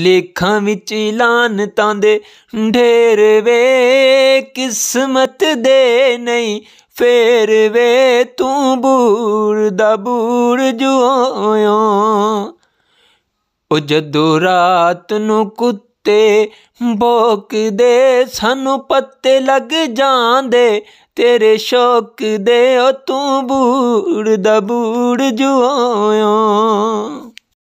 ਲੇਖਾਂ ਵਿੱਚ ਤਾਂ ਦੇ ਢੇਰ ਵੇ ਕਿਸਮਤ ਦੇ ਨਹੀਂ ਫੇਰ ਵੇ ਤੂੰ ਬੂਰ ਦਾ ਬੂਰ ਜੁਆਇਆ ਉਹ ਜਦੋਂ ਰਾਤ ਨੂੰ ਕੁੱਤੇ ਭੋਕਦੇ ਸਾਨੂੰ ਪੱਤੇ ਲੱਗ ਜਾਂਦੇ ਤੇਰੇ ਸ਼ੌਕ ਦੇ ਉਹ ਤੂੰ ਬੂੜ ਦਾ ਬੂਰ ਆਇਆ